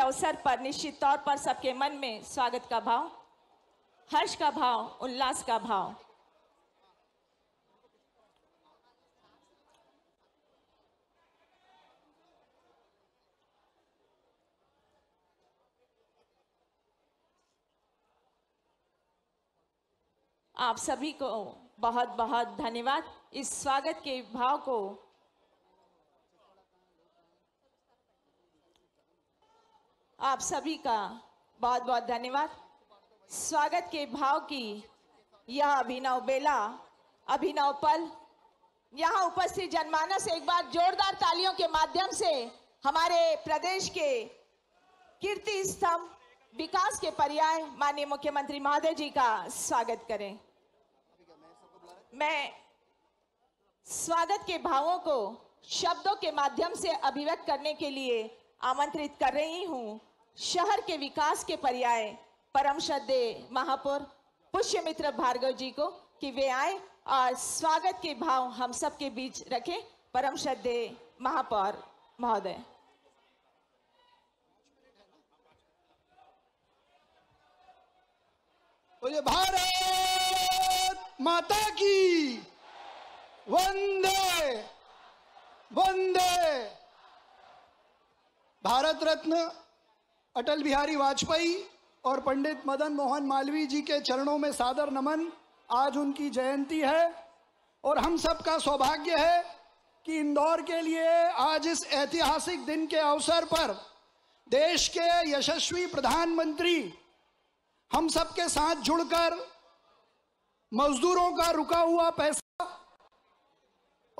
अवसर पर निश्चित तौर पर सबके मन में स्वागत का भाव हर्ष का भाव उल्लास का भाव आप सभी को बहुत बहुत धन्यवाद इस स्वागत के भाव को आप सभी का बहुत बहुत धन्यवाद स्वागत के भाव की यह अभिनव बेला अभिनव पल यहाँ उपस्थित जनमानस एक बार जोरदार तालियों के माध्यम से हमारे प्रदेश के कीर्ति स्तंभ विकास के पर्याय माननीय मुख्यमंत्री महोदय जी का स्वागत करें मैं स्वागत के भावों को शब्दों के माध्यम से अभिव्यक्त करने के लिए आमंत्रित कर रही हूं शहर के विकास के पर्याय परम श्रद्धे महापौर मित्र भार्गव जी को कि वे आए और स्वागत के भाव हम सबके बीच रखें परम श्रद्धे महापौर महोदय बोले भारत माता की वंदे वंदे भारत रत्न अटल बिहारी वाजपेयी और पंडित मदन मोहन मालवीय जी के चरणों में सादर नमन आज उनकी जयंती है और हम सबका सौभाग्य है कि इंदौर के लिए आज इस ऐतिहासिक दिन के अवसर पर देश के यशस्वी प्रधानमंत्री हम सबके साथ जुड़कर मजदूरों का रुका हुआ पैसा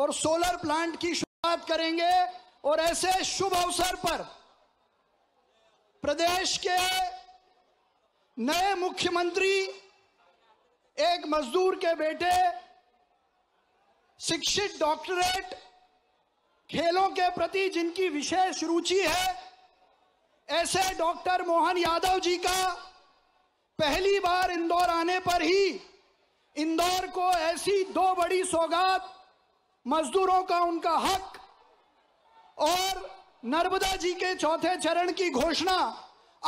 और सोलर प्लांट की शुरुआत करेंगे और ऐसे शुभ अवसर पर प्रदेश के नए मुख्यमंत्री एक मजदूर के बेटे शिक्षित डॉक्टरेट खेलों के प्रति जिनकी विशेष रुचि है ऐसे डॉक्टर मोहन यादव जी का पहली बार इंदौर आने पर ही इंदौर को ऐसी दो बड़ी सौगात मजदूरों का उनका हक और नर्मदा जी के चौथे चरण की घोषणा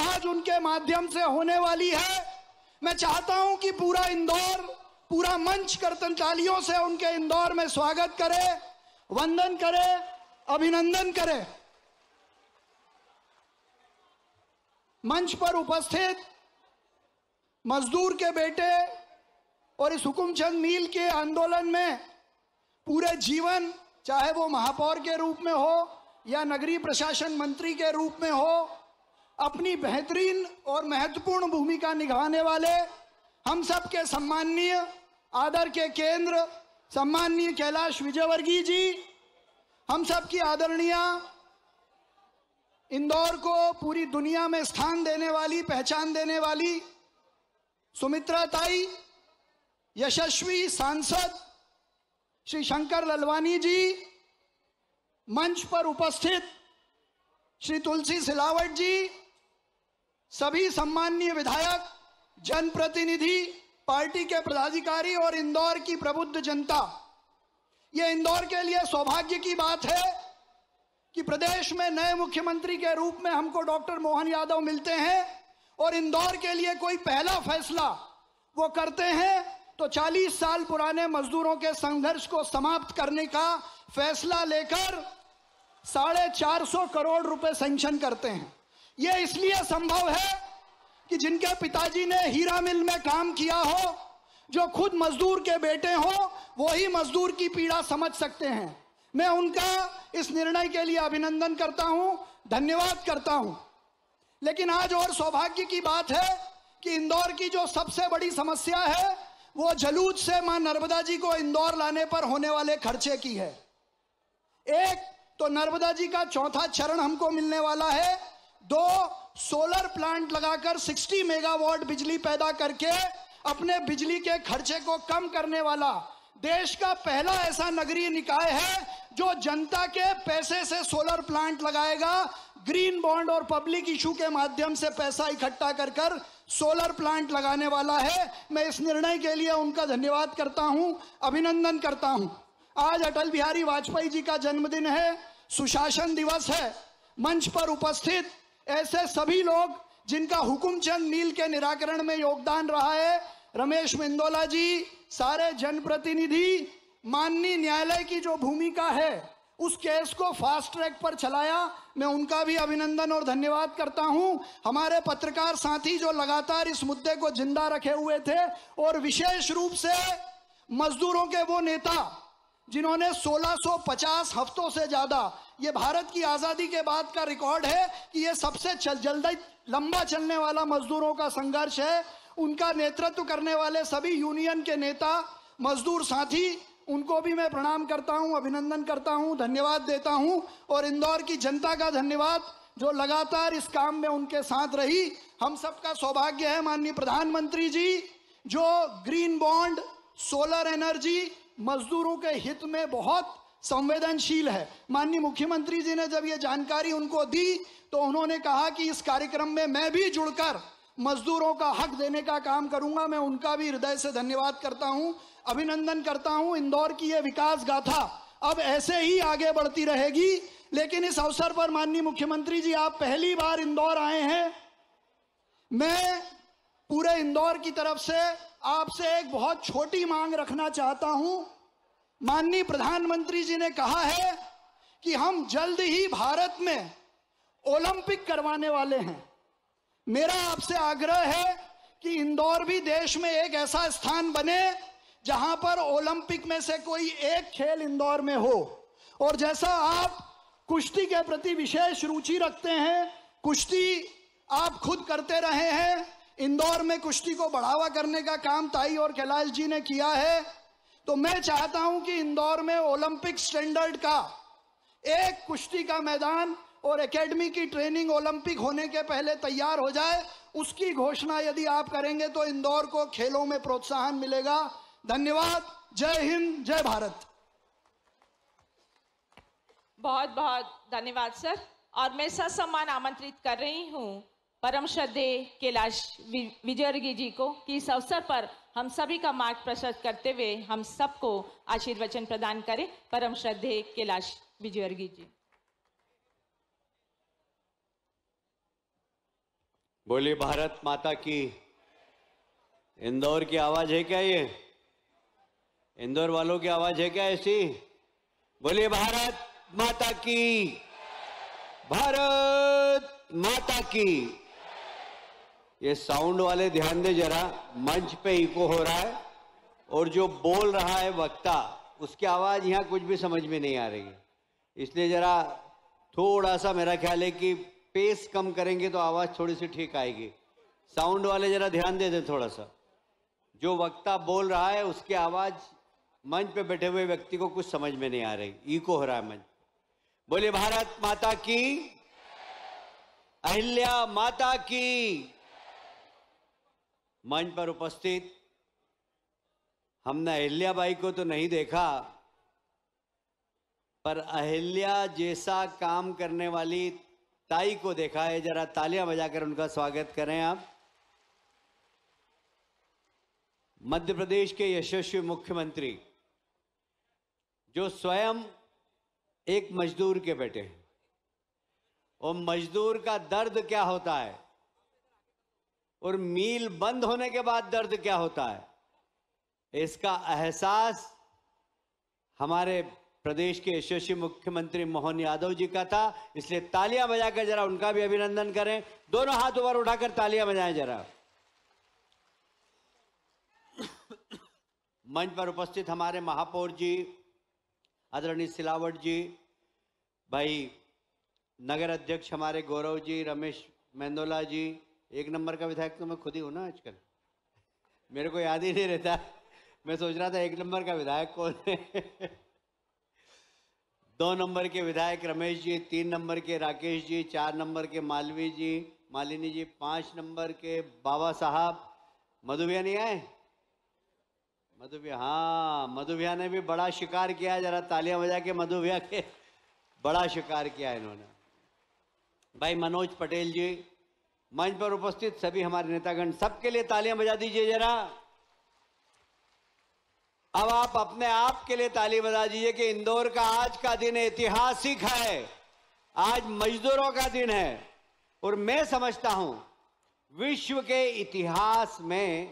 आज उनके माध्यम से होने वाली है मैं चाहता हूं कि पूरा इंदौर पूरा मंच कर्तनचालियों से उनके इंदौर में स्वागत करे वंदन करे अभिनंदन करे मंच पर उपस्थित मजदूर के बेटे और इस हुकुमचंद मील के आंदोलन में पूरे जीवन चाहे वो महापौर के रूप में हो या नगरीय प्रशासन मंत्री के रूप में हो अपनी बेहतरीन और महत्वपूर्ण भूमिका निभाने वाले हम सब के सम्माननीय आदर के केंद्र सम्माननीय कैलाश विजयवर्गीय जी हम सब की आदरणीय इंदौर को पूरी दुनिया में स्थान देने वाली पहचान देने वाली सुमित्रा ताई यशस्वी सांसद श्री शंकर ललवानी जी मंच पर उपस्थित श्री तुलसी सिलावट जी सभी सम्माननीय विधायक जनप्रतिनिधि पार्टी के पदाधिकारी और इंदौर की प्रबुद्ध जनता ये इंदौर के लिए सौभाग्य की बात है कि प्रदेश में नए मुख्यमंत्री के रूप में हमको डॉक्टर मोहन यादव मिलते हैं और इंदौर के लिए कोई पहला फैसला वो करते हैं तो 40 साल पुराने मजदूरों के संघर्ष को समाप्त करने का फैसला लेकर साढ़े चार सौ करोड़ रुपए सेंक्शन करते हैं ये इसलिए संभव है कि जिनके पिताजी ने हीरा मिल में काम किया हो जो खुद मजदूर के बेटे हो वही मजदूर की पीड़ा समझ सकते हैं मैं उनका इस निर्णय के लिए अभिनंदन करता हूं धन्यवाद करता हूं लेकिन आज और सौभाग्य की बात है कि इंदौर की जो सबसे बड़ी समस्या है वो जलूद से मां नर्मदा जी को इंदौर लाने पर होने वाले खर्चे की है एक तो नर्मदा जी का चौथा चरण हमको मिलने वाला है दो सोलर प्लांट लगाकर 60 मेगावाट बिजली पैदा करके अपने बिजली के खर्चे को कम करने वाला देश का पहला ऐसा नगरीय निकाय है जो जनता के पैसे से सोलर प्लांट लगाएगा ग्रीन बॉन्ड और पब्लिक इशू के माध्यम से पैसा इकट्ठा कर सोलर प्लांट लगाने वाला है मैं इस निर्णय के लिए उनका धन्यवाद करता हूं अभिनंदन करता हूं आज अटल बिहारी वाजपेयी जी का जन्मदिन है सुशासन दिवस है मंच पर उपस्थित ऐसे सभी लोग जिनका हुकुम चंद नील के निराकरण में योगदान रहा है रमेश मिंदोला जी सारे जनप्रतिनिधि माननीय न्यायालय की जो भूमिका है उस केस को फास्ट ट्रैक पर चलाया मैं उनका भी अभिनंदन और धन्यवाद करता हूं हमारे पत्रकार साथी जो लगातार इस मुद्दे को जिंदा रखे हुए थे और विशेष रूप से मजदूरों के वो नेता जिन्होंने 1650 हफ्तों से ज्यादा ये भारत की आजादी के बाद का रिकॉर्ड है कि ये सबसे चल जल्दी लंबा चलने वाला मजदूरों का संघर्ष है उनका नेतृत्व करने वाले सभी यूनियन के नेता मजदूर साथी उनको भी मैं प्रणाम करता हूं अभिनंदन करता हूं धन्यवाद देता हूं और इंदौर की जनता का धन्यवाद जो लगातार इस काम में उनके साथ रही हम सबका सौभाग्य है माननीय प्रधानमंत्री जी जो ग्रीन बॉन्ड सोलर एनर्जी मजदूरों के हित में बहुत संवेदनशील है माननीय मुख्यमंत्री जी ने जब ये जानकारी उनको दी तो उन्होंने कहा कि इस कार्यक्रम में मैं भी जुड़कर मजदूरों का हक देने का काम करूंगा मैं उनका भी हृदय से धन्यवाद करता हूं अभिनंदन करता हूं इंदौर की यह विकास गाथा अब ऐसे ही आगे बढ़ती रहेगी लेकिन इस अवसर पर माननीय मुख्यमंत्री जी आप पहली बार इंदौर आए हैं मैं पूरे इंदौर की तरफ से आपसे एक बहुत छोटी मांग रखना चाहता हूं माननीय प्रधानमंत्री जी ने कहा है कि हम जल्द ही भारत में ओलंपिक करवाने वाले हैं मेरा आपसे आग्रह है कि इंदौर भी देश में एक ऐसा स्थान बने जहां पर ओलंपिक में से कोई एक खेल इंदौर में हो और जैसा आप कुश्ती के प्रति विशेष रुचि रखते हैं कुश्ती आप खुद करते रहे हैं इंदौर में कुश्ती को बढ़ावा करने का काम ताई और कैलाश जी ने किया है तो मैं चाहता हूं कि इंदौर में ओलंपिक स्टैंडर्ड का एक कुश्ती का मैदान और एकेडमी की ट्रेनिंग ओलंपिक होने के पहले तैयार हो जाए उसकी घोषणा यदि आप करेंगे तो इंदौर को खेलों में प्रोत्साहन मिलेगा धन्यवाद जय हिंद जय भारत बहुत बहुत धन्यवाद सर और मैं ससम्मान आमंत्रित कर रही हूँ परम श्रद्धे कैलाश विजयर्गी जी को कि इस अवसर पर हम सभी का मार्ग प्रशस्त करते हुए हम सबको आशीर्वचन प्रदान करें परम श्रद्धे कैलाश विजयर्गी जी बोली भारत माता की इंदौर की आवाज है क्या ये इंदौर वालों की आवाज है क्या ऐसी बोली भारत माता की भारत माता की ये साउंड वाले ध्यान दे जरा मंच पे इको हो रहा है और जो बोल रहा है वक्ता उसकी आवाज़ यहां कुछ भी समझ में नहीं आ रही है इसलिए जरा थोड़ा सा मेरा ख्याल है कि पेस कम करेंगे तो आवाज थोड़ी सी ठीक आएगी साउंड वाले जरा ध्यान दे दें थोड़ा सा जो वक्ता बोल रहा है उसकी आवाज मंच पे बैठे हुए व्यक्ति को कुछ समझ में नहीं आ रही ईको हो रहा है मंच बोले भारत माता की अहिल्या माता की मंच पर उपस्थित हमने अहिल्या बाई को तो नहीं देखा पर अहिल्या जैसा काम करने वाली ताई को देखा है जरा तालियां बजाकर उनका स्वागत करें आप मध्य प्रदेश के यशस्वी मुख्यमंत्री जो स्वयं एक मजदूर के बेटे हैं और मजदूर का दर्द क्या होता है और मील बंद होने के बाद दर्द क्या होता है इसका एहसास हमारे प्रदेश के यशस्वी मुख्यमंत्री मोहन यादव जी का था इसलिए तालियां बजाकर जरा उनका भी अभिनंदन करें दोनों हाथ ऊपर उठाकर तालियां बजाएं जरा मंच पर उपस्थित हमारे महापौर जी आदरणीय सिलावट जी भाई नगर अध्यक्ष हमारे गौरव जी रमेश मेंदोला जी एक नंबर का विधायक तो मैं खुद ही हूँ ना आजकल मेरे को याद ही नहीं रहता मैं सोच रहा था एक नंबर का विधायक कौन है दो नंबर के विधायक रमेश जी तीन नंबर के राकेश जी चार नंबर के मालवी जी मालिनी जी पाँच नंबर के बाबा साहब मधुबिया नहीं आए मधुबिया हाँ मधुबिया ने भी बड़ा शिकार किया जरा तालियां बजा के मधुबिया के बड़ा शिकार किया इन्होंने भाई मनोज पटेल जी मंच पर उपस्थित सभी हमारे नेतागण सबके लिए तालियां बजा दीजिए जरा अब आप अपने आप के लिए ताली बजा दीजिए कि इंदौर का आज का दिन ऐतिहासिक है आज मजदूरों का दिन है और मैं समझता हूं विश्व के इतिहास में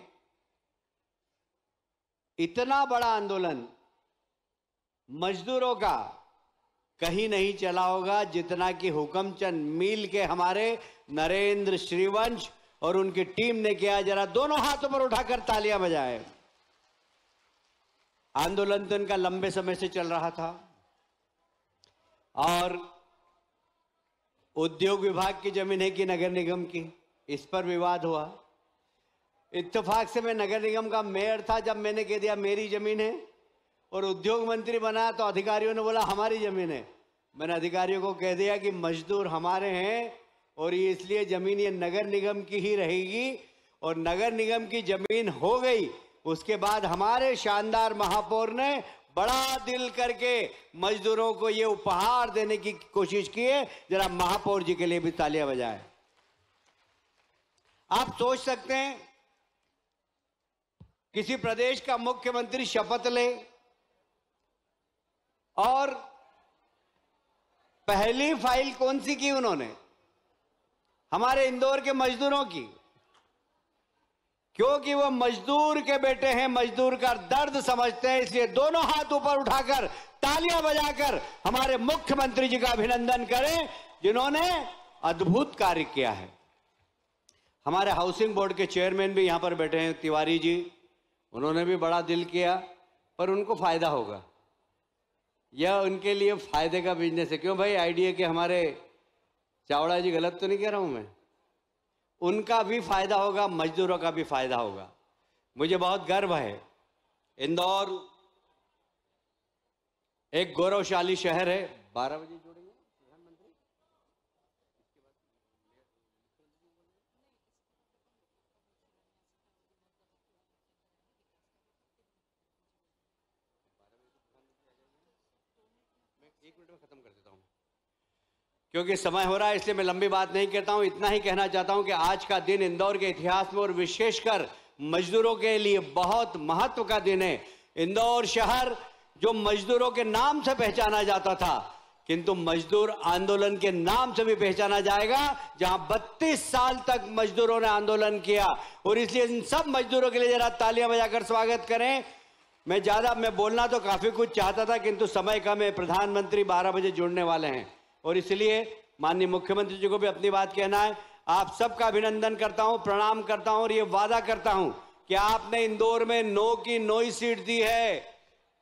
इतना बड़ा आंदोलन मजदूरों का कहीं नहीं चला होगा जितना कि हुक्मचंद मील के हमारे नरेंद्र श्रीवंश और उनकी टीम ने किया जरा दोनों हाथों पर उठाकर तालियां बजाएं आंदोलन तो इनका लंबे समय से चल रहा था और उद्योग विभाग की जमीन है कि नगर निगम की इस पर विवाद हुआ इत्तेफाक से मैं नगर निगम का मेयर था जब मैंने कह दिया मेरी जमीन है और उद्योग मंत्री बना तो अधिकारियों ने बोला हमारी जमीन है मैंने अधिकारियों को कह दिया कि मजदूर हमारे हैं और ये इसलिए जमीन ये नगर निगम की ही रहेगी और नगर निगम की जमीन हो गई उसके बाद हमारे शानदार महापौर ने बड़ा दिल करके मजदूरों को ये उपहार देने की कोशिश की है जरा महापौर जी के लिए भी तालियां बजाए आप सोच सकते हैं किसी प्रदेश का मुख्यमंत्री शपथ ले और पहली फाइल कौन सी की उन्होंने हमारे इंदौर के मजदूरों की क्योंकि वो मजदूर के बेटे हैं मजदूर का दर्द समझते हैं इसलिए दोनों हाथ ऊपर उठाकर तालियां बजाकर हमारे मुख्यमंत्री जी का अभिनंदन करें जिन्होंने अद्भुत कार्य किया है हमारे हाउसिंग बोर्ड के चेयरमैन भी यहां पर बैठे हैं तिवारी जी उन्होंने भी बड़ा दिल किया पर उनको फायदा होगा यह उनके लिए फायदे का बिजनेस है क्यों भाई आइडिया के हमारे चावड़ा जी गलत तो नहीं कह रहा हूं मैं उनका भी फायदा होगा मजदूरों का भी फायदा होगा मुझे बहुत गर्व है इंदौर एक गौरवशाली शहर है बारह बजे जोड़ेंगे क्योंकि समय हो रहा है इसलिए मैं लंबी बात नहीं कहता हूं इतना ही कहना चाहता हूं कि आज का दिन इंदौर के इतिहास में और विशेषकर मजदूरों के लिए बहुत महत्व का दिन है इंदौर शहर जो मजदूरों के नाम से पहचाना जाता था किंतु मजदूर आंदोलन के नाम से भी पहचाना जाएगा जहां 32 साल तक मजदूरों ने आंदोलन किया और इसलिए इन सब मजदूरों के लिए जरा तालियां बजाकर स्वागत करें मैं ज्यादा मैं बोलना तो काफी कुछ चाहता था किंतु समय कम है प्रधानमंत्री 12 बजे जुड़ने वाले हैं और इसलिए माननीय मुख्यमंत्री जी को भी अपनी बात कहना है आप सबका अभिनंदन करता हूं प्रणाम करता हूं और ये वादा करता हूं कि आपने इंदौर में नो की नो ही सीट दी है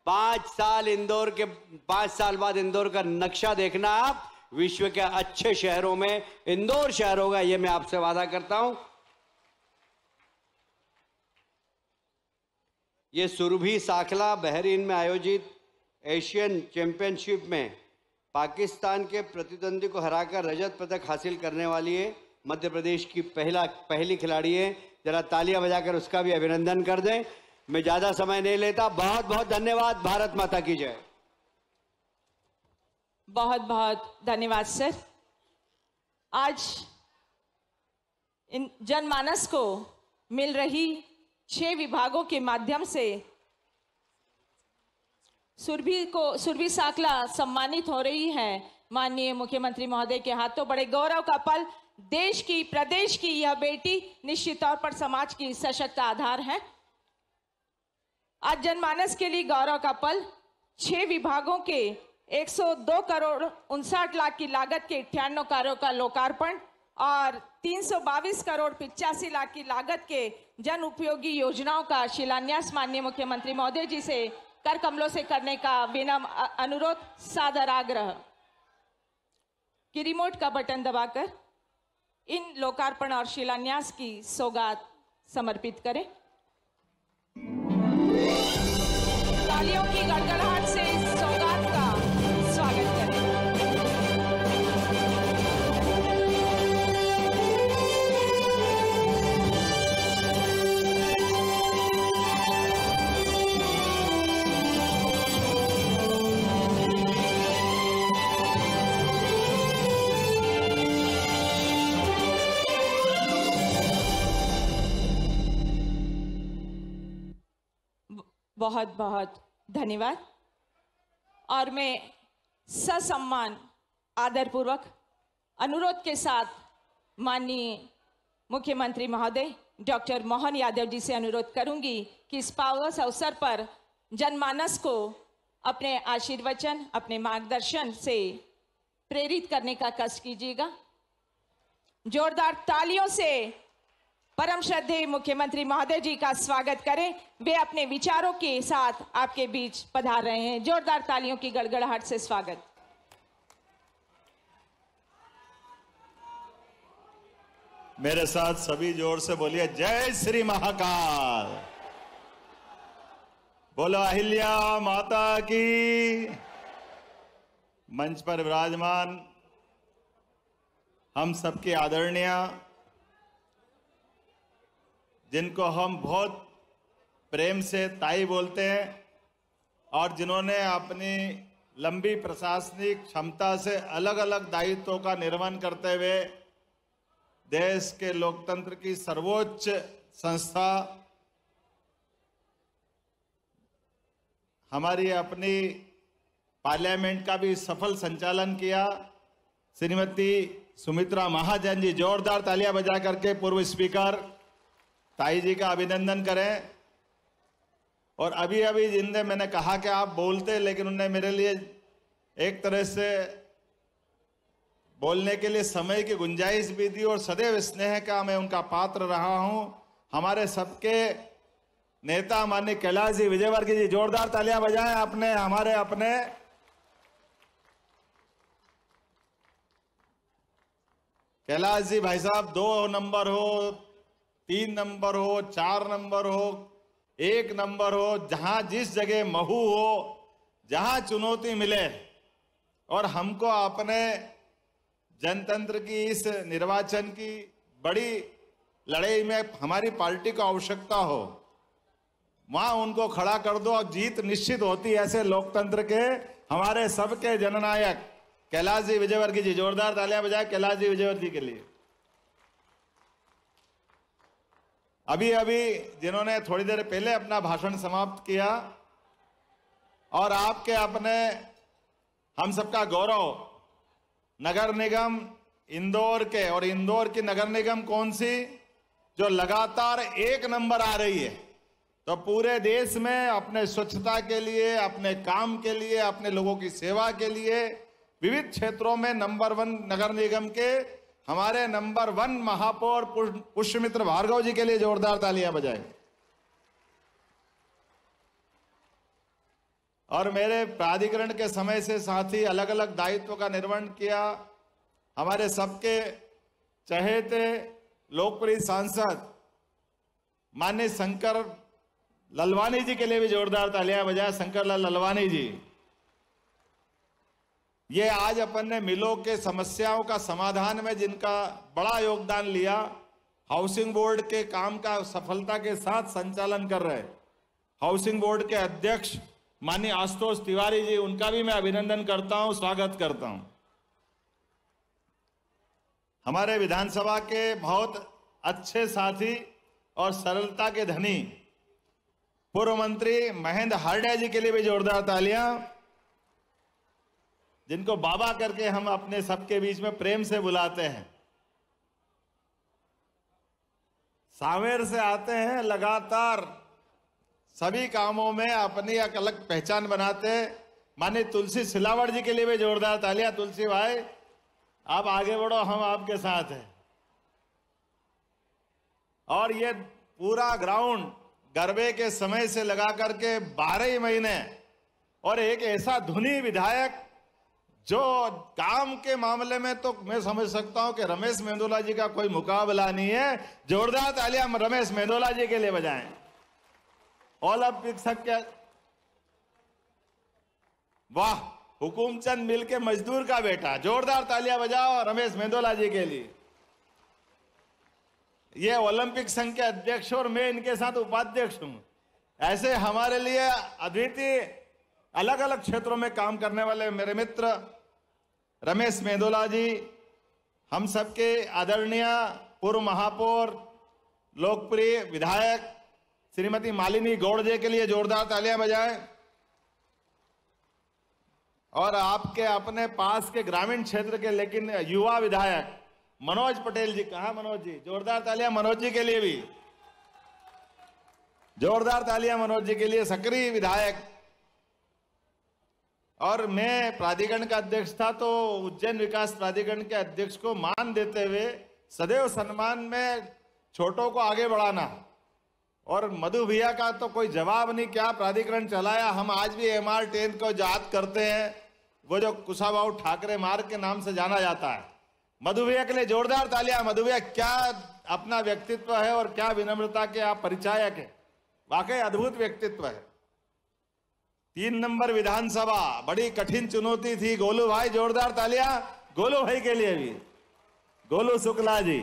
पांच साल इंदौर के पांच साल बाद इंदौर का नक्शा देखना आप विश्व के अच्छे शहरों में इंदौर शहर होगा ये मैं आपसे वादा करता हूं ये सुरभि साखला बहरीन में आयोजित एशियन चैंपियनशिप में पाकिस्तान के प्रतिद्वंदी को हराकर रजत पदक हासिल करने वाली है मध्य प्रदेश की पहला पहली खिलाड़ी है जरा तालियां बजाकर उसका भी अभिनंदन कर दें मैं ज्यादा समय नहीं लेता बहुत बहुत धन्यवाद भारत माता की जय बहुत बहुत धन्यवाद सर आज इन जनमानस को मिल रही छह विभागों के माध्यम से सुरभि को सुरभि साकला सम्मानित हो रही है माननीय मुख्यमंत्री महोदय के हाथों बड़े गौरव का पल देश की प्रदेश की यह बेटी निश्चित तौर पर समाज की सशक्त आधार है आज जनमानस के लिए गौरव का पल छह विभागों के 102 करोड़ उनसठ लाख की लागत के अठानवे कार्यों का लोकार्पण और तीन करोड़ पिचासी लाख की लागत के जन उपयोगी योजनाओं का शिलान्यास माननीय मुख्यमंत्री महोदय जी से कर कमलों से करने का विनम अनुरोध सादर आग्रह की रिमोट का बटन दबाकर इन लोकार्पण और शिलान्यास की सौगात समर्पित करें तालियों की गड़गड़ाहट बहुत बहुत धन्यवाद और मैं ससम्मान आदरपूर्वक अनुरोध के साथ माननीय मुख्यमंत्री महोदय डॉक्टर मोहन यादव जी से अनुरोध करूंगी कि इस पावस अवसर पर जनमानस को अपने आशीर्वचन अपने मार्गदर्शन से प्रेरित करने का कष्ट कीजिएगा जोरदार तालियों से परम श्रद्धे मुख्यमंत्री महोदय जी का स्वागत करें वे अपने विचारों के साथ आपके बीच पधार रहे हैं जोरदार तालियों की गड़गड़ाहट से स्वागत मेरे साथ सभी जोर से बोलिए जय श्री महाकाल बोलो अहिल्या माता की मंच पर विराजमान हम सबके आदरणीय जिनको हम बहुत प्रेम से ताई बोलते हैं और जिन्होंने अपनी लंबी प्रशासनिक क्षमता से अलग अलग दायित्वों का निर्वहन करते हुए देश के लोकतंत्र की सर्वोच्च संस्था हमारी अपनी पार्लियामेंट का भी सफल संचालन किया श्रीमती सुमित्रा महाजन जी जोरदार तालियां बजा करके पूर्व स्पीकर ताई जी का अभिनंदन करें और अभी अभी जिनने मैंने कहा कि आप बोलते लेकिन उन्हें मेरे लिए एक तरह से बोलने के लिए समय की गुंजाइश भी दी और सदैव स्नेह का मैं उनका पात्र रहा हूं हमारे सबके नेता माननीय कैलाश जी विजयवर्गी जी जोरदार तालियां बजाएं अपने हमारे अपने कैलाश जी भाई साहब दो नंबर हो तीन नंबर हो चार नंबर हो एक नंबर हो जहां जिस जगह महू हो जहां चुनौती मिले और हमको अपने जनतंत्र की इस निर्वाचन की बड़ी लड़ाई में हमारी पार्टी को आवश्यकता हो वहां उनको खड़ा कर दो और जीत निश्चित होती है ऐसे लोकतंत्र के हमारे सबके जननायक कैलाश जी विजयवर्गीय जी जोरदार तालियां बजाए कैलाश जी विजयवर्गीय के लिए अभी अभी जिन्होंने थोड़ी देर पहले अपना भाषण समाप्त किया और आपके अपने हम सबका गौरव नगर निगम इंदौर के और इंदौर की नगर निगम कौन सी जो लगातार एक नंबर आ रही है तो पूरे देश में अपने स्वच्छता के लिए अपने काम के लिए अपने लोगों की सेवा के लिए विविध क्षेत्रों में नंबर वन नगर निगम के हमारे नंबर वन महापौर पुष्यमित्र भार्गव जी के लिए जोरदार तालियां बजाएं और मेरे प्राधिकरण के समय से साथी अलग अलग दायित्व का निर्वहन किया हमारे सबके चहेते लोकप्रिय सांसद मान्य शंकर ललवानी जी के लिए भी जोरदार तालियां बजाया शंकर लाल ललवानी जी ये आज अपन ने मिलों के समस्याओं का समाधान में जिनका बड़ा योगदान लिया हाउसिंग बोर्ड के काम का सफलता के साथ संचालन कर रहे हाउसिंग बोर्ड के अध्यक्ष माननीय आशुतोष तिवारी जी उनका भी मैं अभिनंदन करता हूं स्वागत करता हूं हमारे विधानसभा के बहुत अच्छे साथी और सरलता के धनी पूर्व मंत्री महेंद्र हार्डे जी के लिए भी जोरदार तालियां जिनको बाबा करके हम अपने सबके बीच में प्रेम से बुलाते हैं सावेर से आते हैं लगातार सभी कामों में अपनी एक अलग पहचान बनाते माने तुलसी सिलावट जी के लिए भी जोरदार तालियां तुलसी भाई आप आगे बढ़ो हम आपके साथ हैं और ये पूरा ग्राउंड गरबे के समय से लगा करके बारह ही महीने और एक ऐसा धुनी विधायक जो काम के मामले में तो मैं समझ सकता हूं कि रमेश मेंदोला जी का कोई मुकाबला नहीं है जोरदार तालिया हम रमेश मेंदोला जी के लिए बजाएं ओलंपिक सक्य वाह हुकुमचंद मिल के मजदूर का बेटा जोरदार तालियां बजाओ रमेश मेंदोला जी के लिए ये ओलंपिक संघ के अध्यक्ष और मैं इनके साथ उपाध्यक्ष हूं ऐसे हमारे लिए अद्वितीय अलग अलग क्षेत्रों में काम करने वाले मेरे मित्र रमेश मेदोला जी हम सबके आदरणीय पूर्व महापौर लोकप्रिय विधायक श्रीमती मालिनी गौड़ जी के लिए जोरदार तालियां बजाएं और आपके अपने पास के ग्रामीण क्षेत्र के लेकिन युवा विधायक मनोज पटेल जी कहा मनोज जी जोरदार तालियां मनोज जी के लिए भी जोरदार तालियां मनोज जी के लिए सक्रिय विधायक और मैं प्राधिकरण का अध्यक्ष था तो उज्जैन विकास प्राधिकरण के अध्यक्ष को मान देते हुए सदैव सम्मान में छोटों को आगे बढ़ाना और मधु भैया का तो कोई जवाब नहीं क्या प्राधिकरण चलाया हम आज भी एम आर टेन को याद करते हैं वो जो कुशाभा ठाकरे मार्ग के नाम से जाना जाता है मधु भैया के लिए जोरदार तालियां मधु भैया क्या अपना व्यक्तित्व है और क्या विनम्रता के आप परिचायक है वाकई अद्भुत व्यक्तित्व है तीन नंबर विधानसभा बड़ी कठिन चुनौती थी गोलू भाई जोरदार तालियां गोलू भाई के लिए भी गोलू शुक्ला जी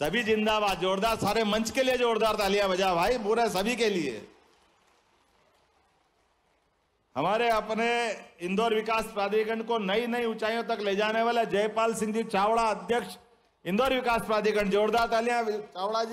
सभी जिंदाबाद जोरदार सारे मंच के लिए जोरदार तालियां बजा भाई पूरा सभी के लिए हमारे अपने इंदौर विकास प्राधिकरण को नई नई ऊंचाइयों तक ले जाने वाले जयपाल सिंह जी चावड़ा अध्यक्ष इंदौर विकास प्राधिकरण जोरदार तालियां चावड़ा जी